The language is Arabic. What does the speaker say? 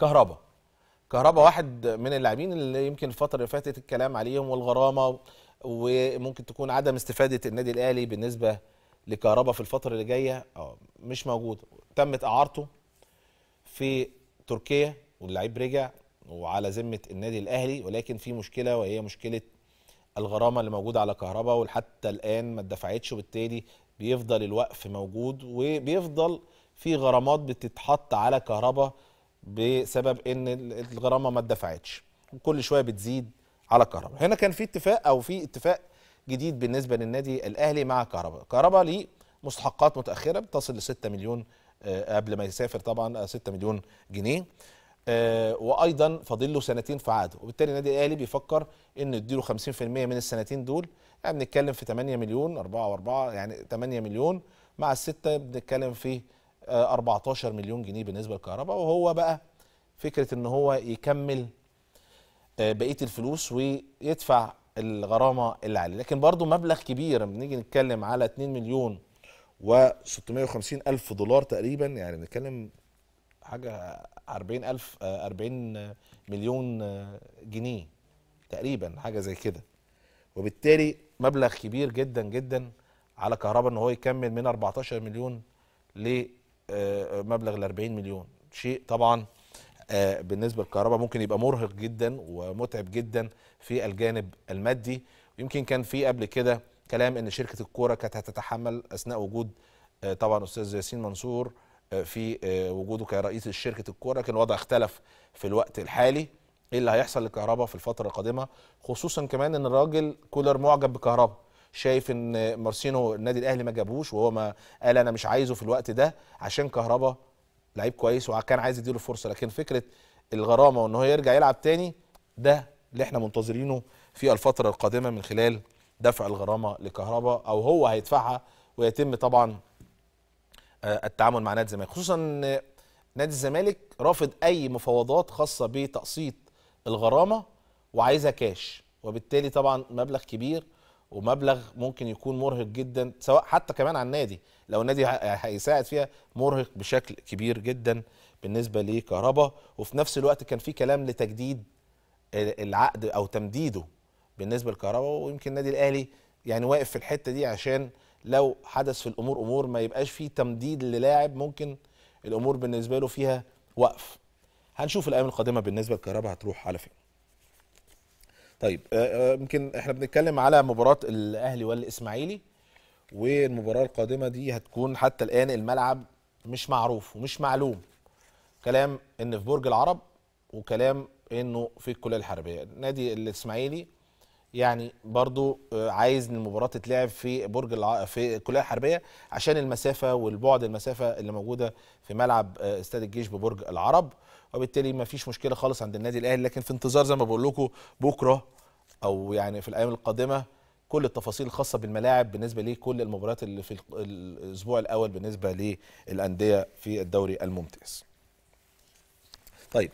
كهربا كهربا واحد من اللاعبين اللي يمكن الفتره اللي فاتت الكلام عليهم والغرامه وممكن تكون عدم استفاده النادي الاهلي بالنسبه لكهربا في الفتره اللي جايه آه، مش موجود تمت اعارته في تركيا واللعيب رجع وعلى ذمه النادي الاهلي ولكن في مشكله وهي مشكله الغرامه اللي موجوده على كهربا وحتى الان ما اتدفعتش وبالتالي بيفضل الوقف موجود وبيفضل في غرامات بتتحط على كهربا بسبب ان الغرامه ما اتدفعتش وكل شويه بتزيد على الكهرباء هنا كان في اتفاق او في اتفاق جديد بالنسبه للنادي الاهلي مع كهرباء كهرباء ليه مستحقات متاخره بتصل ل 6 مليون آه، قبل ما يسافر طبعا 6 آه، مليون جنيه آه، وايضا فاضل له سنتين في عقده وبالتالي النادي الاهلي بيفكر انه يديله 50% من السنتين دول يعني بنتكلم في 8 مليون 4 و4 يعني 8 مليون مع السته بنتكلم في 14 آه، مليون جنيه بالنسبه للكهرباء وهو بقى فكره ان هو يكمل آه، بقيه الفلوس ويدفع الغرامه اللي عليه لكن برضو مبلغ كبير بنيجي نتكلم على 2 مليون و650 الف دولار تقريبا يعني بنتكلم حاجه 40 الف 40 آه، مليون جنيه تقريبا حاجه زي كده وبالتالي مبلغ كبير جدا جدا على كهرباء ان هو يكمل من 14 مليون ل آه، مبلغ ال 40 مليون شيء طبعا آه، بالنسبه للكهرباء ممكن يبقى مرهق جدا ومتعب جدا في الجانب المادي يمكن كان في قبل كده كلام ان شركه الكوره كانت هتتحمل اثناء وجود آه، طبعا استاذ ياسين منصور في وجوده كرئيس شركه الكوره كان الوضع اختلف في الوقت الحالي ايه اللي هيحصل للكهرباء في الفتره القادمه خصوصا كمان ان الراجل كولر معجب بكهرباء شايف ان مارسينو النادي الاهلي ما جابوش وهو ما قال انا مش عايزه في الوقت ده عشان كهربا لعيب كويس وكان عايز يديله فرصه لكن فكره الغرامه وان هو يرجع يلعب تاني ده اللي احنا منتظرينه في الفتره القادمه من خلال دفع الغرامه لكهربا او هو هيدفعها ويتم طبعا آه، التعامل مع نادي الزمالك خصوصا ان نادي الزمالك رافض اي مفاوضات خاصه بتقسيط الغرامه وعايزها كاش وبالتالي طبعا مبلغ كبير ومبلغ ممكن يكون مرهق جدا سواء حتى كمان على النادي لو النادي هيساعد فيها مرهق بشكل كبير جدا بالنسبه لكهربا وفي نفس الوقت كان في كلام لتجديد العقد او تمديده بالنسبه لكهربا ويمكن النادي الاهلي يعني واقف في الحته دي عشان لو حدث في الامور امور ما يبقاش في تمديد للاعب ممكن الامور بالنسبه له فيها وقف هنشوف الايام القادمه بالنسبه لكهربا هتروح على فين طيب آه، آه، يمكن احنا بنتكلم على مباراه الاهلي والاسماعيلي والمباراه القادمه دي هتكون حتى الان الملعب مش معروف ومش معلوم كلام ان في برج العرب وكلام انه في الكليه الحربيه نادي الاسماعيلي يعني برضو آه، عايز ان المباراه تتلعب في برج الع... في الكليه الحربيه عشان المسافه والبعد المسافه اللي موجوده في ملعب آه، استاد الجيش ببرج العرب وبالتالي ما فيش مشكله خالص عند النادي الاهلي لكن في انتظار زي ما بقول لكم بكره او يعني في الايام القادمه كل التفاصيل الخاصه بالملاعب بالنسبه لكل المباريات اللي في الاسبوع الاول بالنسبه للانديه في الدوري الممتاز. طيب